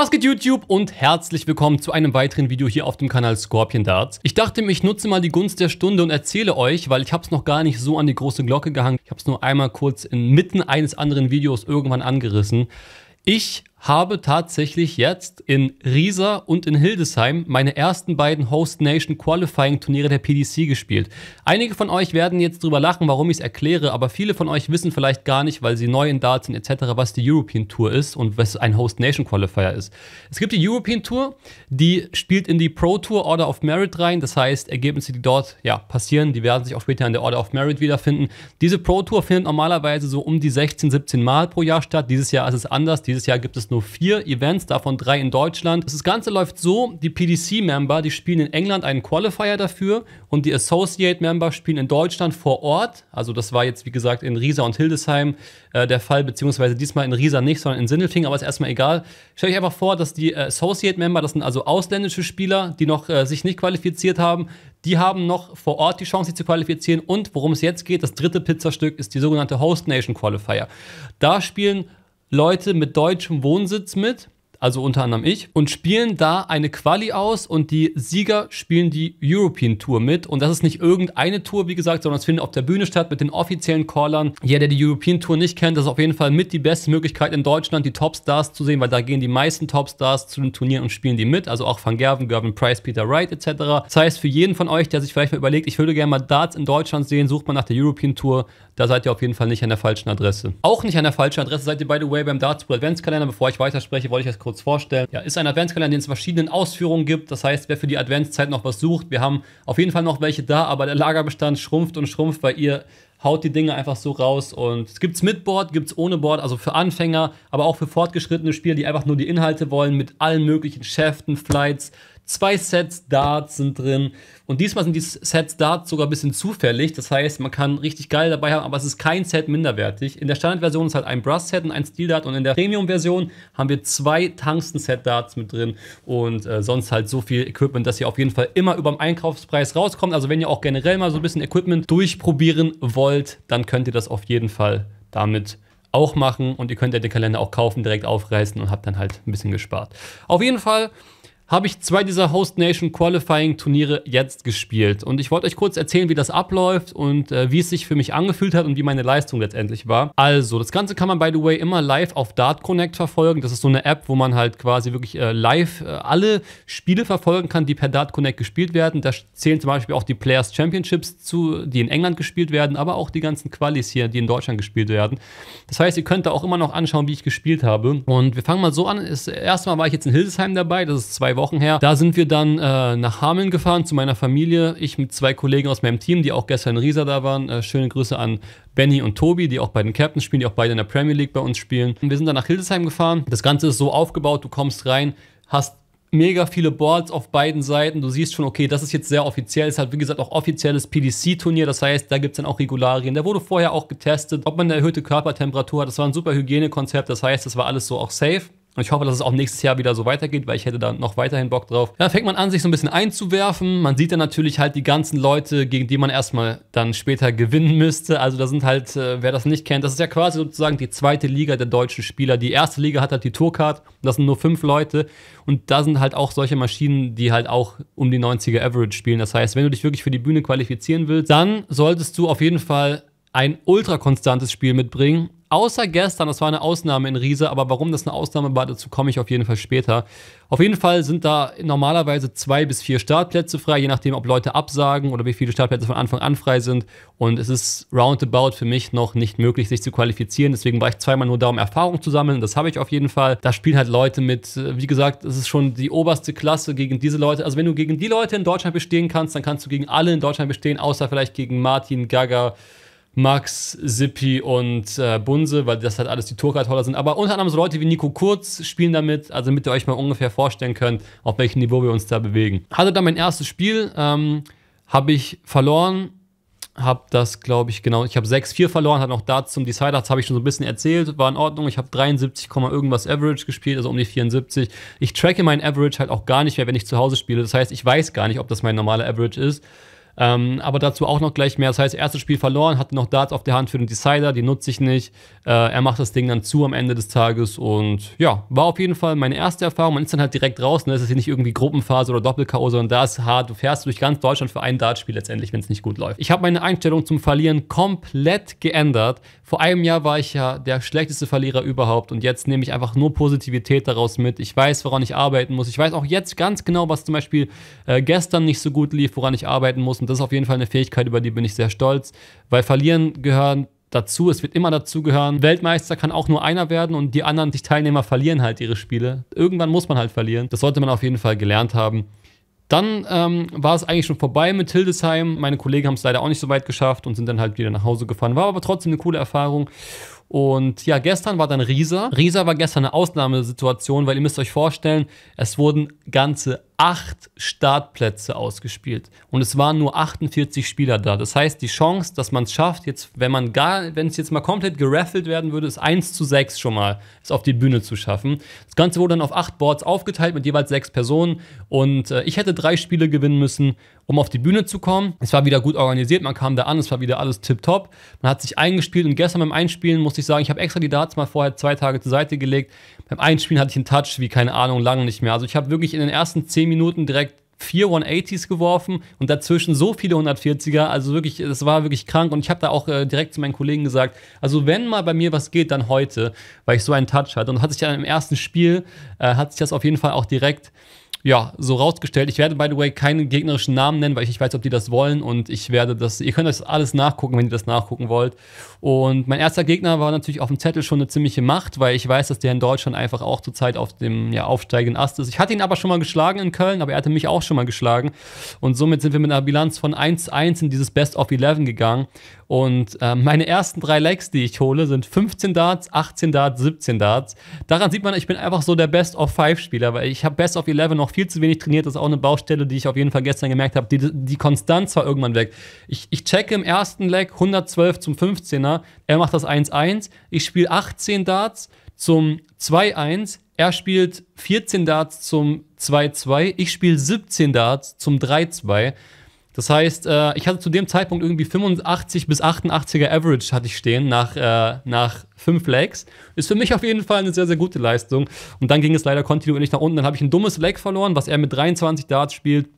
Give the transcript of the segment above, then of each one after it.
Was geht YouTube und herzlich willkommen zu einem weiteren Video hier auf dem Kanal Scorpion Darts. Ich dachte mir, ich nutze mal die Gunst der Stunde und erzähle euch, weil ich habe es noch gar nicht so an die große Glocke gehangen. Ich habe es nur einmal kurz inmitten eines anderen Videos irgendwann angerissen. Ich habe tatsächlich jetzt in Riesa und in Hildesheim meine ersten beiden Host Nation Qualifying Turniere der PDC gespielt. Einige von euch werden jetzt drüber lachen, warum ich es erkläre, aber viele von euch wissen vielleicht gar nicht, weil sie neu in Darts sind etc., was die European Tour ist und was ein Host Nation Qualifier ist. Es gibt die European Tour, die spielt in die Pro Tour Order of Merit rein, das heißt, Ergebnisse, die dort ja, passieren, die werden sich auch später in der Order of Merit wiederfinden. Diese Pro Tour findet normalerweise so um die 16, 17 Mal pro Jahr statt. Dieses Jahr ist es anders, dieses Jahr gibt es nur vier Events, davon drei in Deutschland. Das Ganze läuft so, die PDC-Member, die spielen in England einen Qualifier dafür und die Associate-Member spielen in Deutschland vor Ort. Also das war jetzt, wie gesagt, in Riesa und Hildesheim äh, der Fall, beziehungsweise diesmal in Riesa nicht, sondern in Sindelfingen, aber ist erstmal egal. Stell euch einfach vor, dass die äh, Associate-Member, das sind also ausländische Spieler, die noch äh, sich nicht qualifiziert haben, die haben noch vor Ort die Chance, sich zu qualifizieren. Und worum es jetzt geht, das dritte Pizzastück ist die sogenannte Host Nation Qualifier. Da spielen Leute mit deutschem Wohnsitz mit also unter anderem ich, und spielen da eine Quali aus und die Sieger spielen die European Tour mit. Und das ist nicht irgendeine Tour, wie gesagt, sondern es findet auf der Bühne statt mit den offiziellen Callern. Jeder, der die European Tour nicht kennt, das ist auf jeden Fall mit die beste Möglichkeit in Deutschland, die Topstars zu sehen, weil da gehen die meisten Topstars zu den Turnieren und spielen die mit. Also auch Van Gerven, Gervin Price, Peter Wright etc. Das heißt, für jeden von euch, der sich vielleicht mal überlegt, ich würde gerne mal Darts in Deutschland sehen, sucht man nach der European Tour. Da seid ihr auf jeden Fall nicht an der falschen Adresse. Auch nicht an der falschen Adresse seid ihr, by the way, beim Darts Pro Adventskalender. Bevor ich weiterspreche, wollte ich das kurz kurz vorstellen. Ja, ist ein Adventskalender, den es verschiedenen Ausführungen gibt. Das heißt, wer für die Adventszeit noch was sucht, wir haben auf jeden Fall noch welche da, aber der Lagerbestand schrumpft und schrumpft, weil ihr haut die Dinge einfach so raus. Und es gibt es mit Board, gibt es ohne Board, also für Anfänger, aber auch für fortgeschrittene Spieler, die einfach nur die Inhalte wollen, mit allen möglichen Schäften, Flights, Zwei Sets Darts sind drin. Und diesmal sind die Sets Darts sogar ein bisschen zufällig. Das heißt, man kann richtig geil dabei haben, aber es ist kein Set minderwertig. In der Standardversion ist halt ein Brass-Set und ein Steel-Dart. Und in der Premium-Version haben wir zwei Tungsten-Set-Darts mit drin. Und äh, sonst halt so viel Equipment, dass ihr auf jeden Fall immer über dem Einkaufspreis rauskommt. Also wenn ihr auch generell mal so ein bisschen Equipment durchprobieren wollt, dann könnt ihr das auf jeden Fall damit auch machen. Und ihr könnt ja den Kalender auch kaufen, direkt aufreißen und habt dann halt ein bisschen gespart. Auf jeden Fall habe ich zwei dieser Host Nation Qualifying Turniere jetzt gespielt. Und ich wollte euch kurz erzählen, wie das abläuft und äh, wie es sich für mich angefühlt hat und wie meine Leistung letztendlich war. Also, das Ganze kann man, by the way, immer live auf Dart Connect verfolgen. Das ist so eine App, wo man halt quasi wirklich äh, live äh, alle Spiele verfolgen kann, die per Dart Connect gespielt werden. Da zählen zum Beispiel auch die Players Championships zu, die in England gespielt werden, aber auch die ganzen Qualis hier, die in Deutschland gespielt werden. Das heißt, ihr könnt da auch immer noch anschauen, wie ich gespielt habe. Und wir fangen mal so an. Erstmal war ich jetzt in Hildesheim dabei. Das ist zwei Wochen Wochen her. Da sind wir dann äh, nach Hameln gefahren zu meiner Familie. Ich mit zwei Kollegen aus meinem Team, die auch gestern in Riesa da waren. Äh, schöne Grüße an Benny und Tobi, die auch bei den Captains spielen, die auch beide in der Premier League bei uns spielen. Und Wir sind dann nach Hildesheim gefahren. Das Ganze ist so aufgebaut, du kommst rein, hast mega viele Boards auf beiden Seiten. Du siehst schon, okay, das ist jetzt sehr offiziell. Es hat, wie gesagt, auch offizielles PDC-Turnier. Das heißt, da gibt es dann auch Regularien. Da wurde vorher auch getestet, ob man eine erhöhte Körpertemperatur hat. Das war ein super Hygienekonzept. Das heißt, das war alles so auch safe. Und ich hoffe, dass es auch nächstes Jahr wieder so weitergeht, weil ich hätte da noch weiterhin Bock drauf. Dann fängt man an, sich so ein bisschen einzuwerfen. Man sieht dann natürlich halt die ganzen Leute, gegen die man erstmal dann später gewinnen müsste. Also da sind halt, äh, wer das nicht kennt, das ist ja quasi sozusagen die zweite Liga der deutschen Spieler. Die erste Liga hat halt die Tourcard, das sind nur fünf Leute. Und da sind halt auch solche Maschinen, die halt auch um die 90er Average spielen. Das heißt, wenn du dich wirklich für die Bühne qualifizieren willst, dann solltest du auf jeden Fall ein ultra konstantes Spiel mitbringen Außer gestern, das war eine Ausnahme in Riese, aber warum das eine Ausnahme war, dazu komme ich auf jeden Fall später. Auf jeden Fall sind da normalerweise zwei bis vier Startplätze frei, je nachdem, ob Leute absagen oder wie viele Startplätze von Anfang an frei sind. Und es ist roundabout für mich noch nicht möglich, sich zu qualifizieren. Deswegen war ich zweimal nur da, um Erfahrung zu sammeln. Das habe ich auf jeden Fall. Da spielen halt Leute mit, äh, wie gesagt, es ist schon die oberste Klasse gegen diese Leute. Also wenn du gegen die Leute in Deutschland bestehen kannst, dann kannst du gegen alle in Deutschland bestehen, außer vielleicht gegen Martin, Gaga, Max, Sippi und äh, Bunse, weil das halt alles die Tourcard-Holder sind. Aber unter anderem so Leute wie Nico Kurz spielen damit, also damit ihr euch mal ungefähr vorstellen könnt, auf welchem Niveau wir uns da bewegen. Hatte dann mein erstes Spiel, ähm, habe ich verloren, habe das, glaube ich, genau, ich habe 6-4 verloren, hat noch Darts zum Decider, das habe ich schon so ein bisschen erzählt, war in Ordnung. Ich habe 73, irgendwas Average gespielt, also um die 74. Ich tracke mein Average halt auch gar nicht mehr, wenn ich zu Hause spiele. Das heißt, ich weiß gar nicht, ob das mein normaler Average ist. Ähm, aber dazu auch noch gleich mehr. Das heißt, erstes Spiel verloren, hatte noch Darts auf der Hand für den Decider, die nutze ich nicht. Äh, er macht das Ding dann zu am Ende des Tages und ja, war auf jeden Fall meine erste Erfahrung. Man ist dann halt direkt raus, ne? Es ist hier nicht irgendwie Gruppenphase oder Doppel-K.O., sondern da ist hart. Du fährst durch ganz Deutschland für ein Dartspiel letztendlich, wenn es nicht gut läuft. Ich habe meine Einstellung zum Verlieren komplett geändert. Vor einem Jahr war ich ja der schlechteste Verlierer überhaupt und jetzt nehme ich einfach nur Positivität daraus mit. Ich weiß, woran ich arbeiten muss. Ich weiß auch jetzt ganz genau, was zum Beispiel äh, gestern nicht so gut lief, woran ich arbeiten muss muss. Und das ist auf jeden Fall eine Fähigkeit, über die bin ich sehr stolz, weil Verlieren gehören dazu. Es wird immer dazugehören. Weltmeister kann auch nur einer werden und die anderen sich Teilnehmer verlieren halt ihre Spiele. Irgendwann muss man halt verlieren. Das sollte man auf jeden Fall gelernt haben. Dann ähm, war es eigentlich schon vorbei mit Hildesheim. Meine Kollegen haben es leider auch nicht so weit geschafft und sind dann halt wieder nach Hause gefahren. War aber trotzdem eine coole Erfahrung. Und ja, gestern war dann Riesa. Riesa war gestern eine Ausnahmesituation, weil ihr müsst euch vorstellen, es wurden ganze acht Startplätze ausgespielt und es waren nur 48 Spieler da. Das heißt, die Chance, dass man es schafft, jetzt, wenn man gar, wenn es jetzt mal komplett geraffelt werden würde, ist 1 zu 6 schon mal, es auf die Bühne zu schaffen. Das Ganze wurde dann auf acht Boards aufgeteilt mit jeweils sechs Personen und äh, ich hätte drei Spiele gewinnen müssen, um auf die Bühne zu kommen. Es war wieder gut organisiert, man kam da an, es war wieder alles tipptopp. Man hat sich eingespielt und gestern beim Einspielen musste ich sagen, ich habe extra die Darts mal vorher zwei Tage zur Seite gelegt. Beim Einspielen hatte ich einen Touch wie keine Ahnung lange nicht mehr. Also ich habe wirklich in den ersten zehn Minuten direkt vier 180s geworfen und dazwischen so viele 140er. Also wirklich, das war wirklich krank. Und ich habe da auch äh, direkt zu meinen Kollegen gesagt, also wenn mal bei mir was geht, dann heute, weil ich so einen Touch hatte. Und hat sich dann im ersten Spiel, äh, hat sich das auf jeden Fall auch direkt ja, so rausgestellt. Ich werde, by the way, keinen gegnerischen Namen nennen, weil ich nicht weiß, ob die das wollen. Und ich werde das, ihr könnt das alles nachgucken, wenn ihr das nachgucken wollt. Und mein erster Gegner war natürlich auf dem Zettel schon eine ziemliche Macht, weil ich weiß, dass der in Deutschland einfach auch zurzeit auf dem ja, aufsteigenden Ast ist. Ich hatte ihn aber schon mal geschlagen in Köln, aber er hatte mich auch schon mal geschlagen. Und somit sind wir mit einer Bilanz von 1-1 in dieses Best of 11 gegangen. Und äh, meine ersten drei Legs, die ich hole, sind 15 Darts, 18 Darts, 17 Darts. Daran sieht man, ich bin einfach so der Best of Five Spieler, weil ich habe Best of 11 noch viel zu wenig trainiert. Das ist auch eine Baustelle, die ich auf jeden Fall gestern gemerkt habe. Die, die Konstanz war irgendwann weg. Ich, ich checke im ersten Leg 112 zum 15er. Er macht das 1-1. Ich spiele 18 Darts zum 2-1. Er spielt 14 Darts zum 2-2. Ich spiele 17 Darts zum 3-2. Das heißt, äh, ich hatte zu dem Zeitpunkt irgendwie 85 bis 88er Average hatte ich stehen nach, äh, nach fünf Legs. Ist für mich auf jeden Fall eine sehr, sehr gute Leistung. Und dann ging es leider kontinuierlich nach unten. Dann habe ich ein dummes Leg verloren, was er mit 23 Darts spielt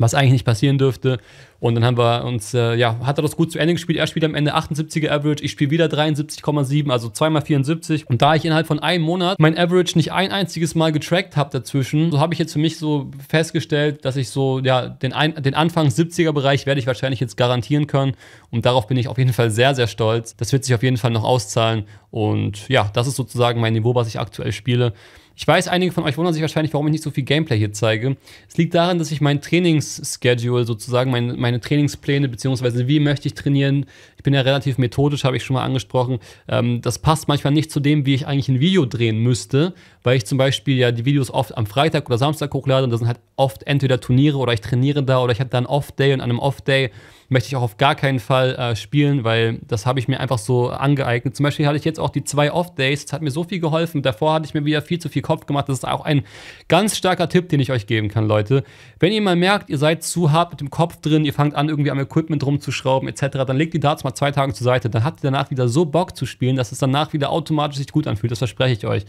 was eigentlich nicht passieren dürfte. Und dann haben wir uns, äh, ja, hat er das gut zu Ende gespielt. Er spielt am Ende 78er Average, ich spiele wieder 73,7, also zweimal 74. Und da ich innerhalb von einem Monat mein Average nicht ein einziges Mal getrackt habe dazwischen, so habe ich jetzt für mich so festgestellt, dass ich so, ja, den, ein, den Anfang 70er Bereich werde ich wahrscheinlich jetzt garantieren können. Und darauf bin ich auf jeden Fall sehr, sehr stolz. Das wird sich auf jeden Fall noch auszahlen. Und ja, das ist sozusagen mein Niveau, was ich aktuell spiele. Ich weiß, einige von euch wundern sich wahrscheinlich, warum ich nicht so viel Gameplay hier zeige. Es liegt daran, dass ich mein Trainingsschedule sozusagen, meine, meine Trainingspläne, beziehungsweise wie möchte ich trainieren, ich bin ja relativ methodisch, habe ich schon mal angesprochen, ähm, das passt manchmal nicht zu dem, wie ich eigentlich ein Video drehen müsste, weil ich zum Beispiel ja die Videos oft am Freitag oder Samstag hochlade und das sind halt oft entweder Turniere oder ich trainiere da oder ich habe da einen Off-Day und an einem Off-Day möchte ich auch auf gar keinen Fall äh, spielen, weil das habe ich mir einfach so angeeignet. Zum Beispiel hatte ich jetzt auch die zwei Off-Days, das hat mir so viel geholfen. Davor hatte ich mir wieder viel zu viel Kopf gemacht. Das ist auch ein ganz starker Tipp, den ich euch geben kann, Leute. Wenn ihr mal merkt, ihr seid zu hart mit dem Kopf drin, ihr fangt an, irgendwie am Equipment rumzuschrauben etc., dann legt die Darts mal zwei Tage zur Seite. Dann habt ihr danach wieder so Bock zu spielen, dass es danach wieder automatisch sich gut anfühlt. Das verspreche ich euch.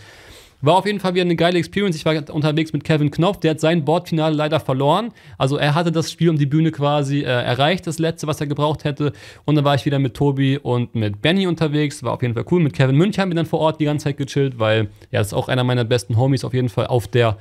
War auf jeden Fall wieder eine geile Experience. Ich war unterwegs mit Kevin Knopf, der hat sein Bordfinale leider verloren. Also er hatte das Spiel um die Bühne quasi äh, erreicht, das letzte, was er gebraucht hätte. Und dann war ich wieder mit Tobi und mit Benny unterwegs. War auf jeden Fall cool. Mit Kevin Münch haben wir dann vor Ort die ganze Zeit gechillt, weil er ja, ist auch einer meiner besten Homies auf jeden Fall auf der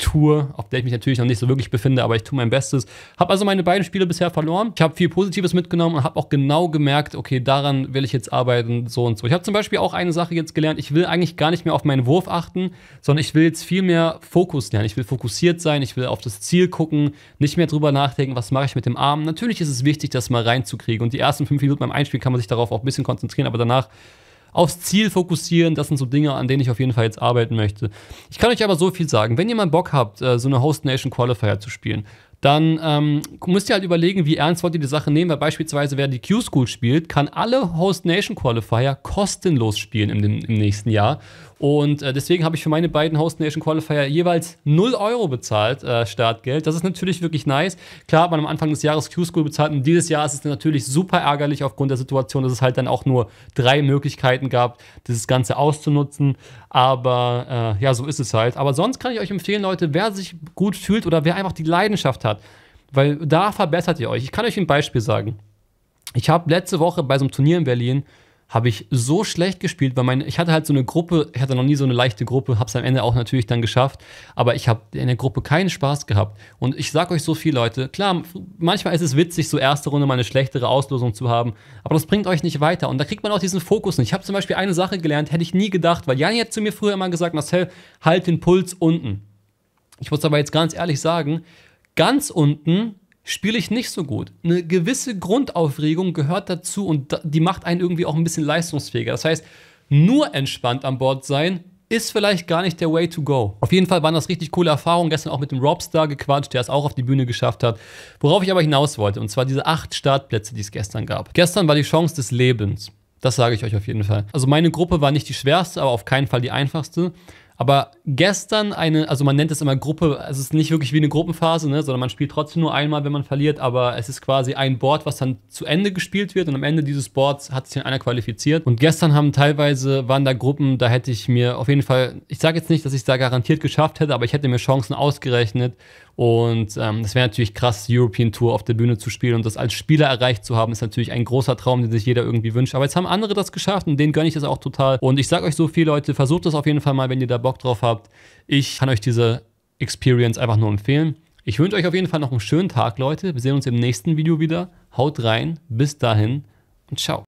Tour, auf der ich mich natürlich noch nicht so wirklich befinde, aber ich tue mein Bestes. Habe also meine beiden Spiele bisher verloren. Ich habe viel Positives mitgenommen und habe auch genau gemerkt, okay, daran will ich jetzt arbeiten, so und so. Ich habe zum Beispiel auch eine Sache jetzt gelernt, ich will eigentlich gar nicht mehr auf meinen Wurf achten, sondern ich will jetzt viel mehr Fokus lernen. Ich will fokussiert sein, ich will auf das Ziel gucken, nicht mehr drüber nachdenken, was mache ich mit dem Arm. Natürlich ist es wichtig, das mal reinzukriegen und die ersten fünf Minuten beim Einspiel kann man sich darauf auch ein bisschen konzentrieren, aber danach aufs Ziel fokussieren. Das sind so Dinge, an denen ich auf jeden Fall jetzt arbeiten möchte. Ich kann euch aber so viel sagen. Wenn ihr mal Bock habt, äh, so eine Host Nation Qualifier zu spielen, dann ähm, müsst ihr halt überlegen, wie ernst wollt ihr die Sache nehmen, weil beispielsweise, wer die Q-School spielt, kann alle Host Nation Qualifier kostenlos spielen im, im nächsten Jahr. Und äh, deswegen habe ich für meine beiden Host Nation Qualifier jeweils 0 Euro bezahlt, äh, Startgeld. Das ist natürlich wirklich nice. Klar hat man am Anfang des Jahres Q-School bezahlt und dieses Jahr ist es natürlich super ärgerlich aufgrund der Situation, dass es halt dann auch nur drei Möglichkeiten gab, dieses Ganze auszunutzen. Aber äh, ja, so ist es halt. Aber sonst kann ich euch empfehlen, Leute, wer sich gut fühlt oder wer einfach die Leidenschaft hat, hat. Weil da verbessert ihr euch. Ich kann euch ein Beispiel sagen. Ich habe letzte Woche bei so einem Turnier in Berlin habe ich so schlecht gespielt, weil meine, ich hatte halt so eine Gruppe, ich hatte noch nie so eine leichte Gruppe, habe es am Ende auch natürlich dann geschafft, aber ich habe in der Gruppe keinen Spaß gehabt. Und ich sage euch so viel, Leute, klar, manchmal ist es witzig, so erste Runde mal eine schlechtere Auslosung zu haben, aber das bringt euch nicht weiter. Und da kriegt man auch diesen Fokus nicht. Ich habe zum Beispiel eine Sache gelernt, hätte ich nie gedacht, weil Jan hat zu mir früher immer gesagt, Marcel, halt den Puls unten. Ich muss aber jetzt ganz ehrlich sagen, Ganz unten spiele ich nicht so gut. Eine gewisse Grundaufregung gehört dazu und die macht einen irgendwie auch ein bisschen leistungsfähiger. Das heißt, nur entspannt an Bord sein ist vielleicht gar nicht der Way to go. Auf jeden Fall waren das richtig coole Erfahrungen. Gestern auch mit dem Robstar gequatscht, der es auch auf die Bühne geschafft hat. Worauf ich aber hinaus wollte, und zwar diese acht Startplätze, die es gestern gab. Gestern war die Chance des Lebens. Das sage ich euch auf jeden Fall. Also meine Gruppe war nicht die schwerste, aber auf keinen Fall die einfachste. Aber gestern eine, also man nennt es immer Gruppe, es ist nicht wirklich wie eine Gruppenphase, ne, sondern man spielt trotzdem nur einmal, wenn man verliert, aber es ist quasi ein Board, was dann zu Ende gespielt wird und am Ende dieses Boards hat sich dann einer qualifiziert. Und gestern haben teilweise, waren da Gruppen, da hätte ich mir auf jeden Fall, ich sage jetzt nicht, dass ich es da garantiert geschafft hätte, aber ich hätte mir Chancen ausgerechnet und ähm, das wäre natürlich krass, European Tour auf der Bühne zu spielen und das als Spieler erreicht zu haben, ist natürlich ein großer Traum, den sich jeder irgendwie wünscht. Aber jetzt haben andere das geschafft und denen gönne ich das auch total. Und ich sage euch so viel, Leute, versucht das auf jeden Fall mal, wenn ihr da Bock drauf habt. Ich kann euch diese Experience einfach nur empfehlen. Ich wünsche euch auf jeden Fall noch einen schönen Tag, Leute. Wir sehen uns im nächsten Video wieder. Haut rein, bis dahin und ciao.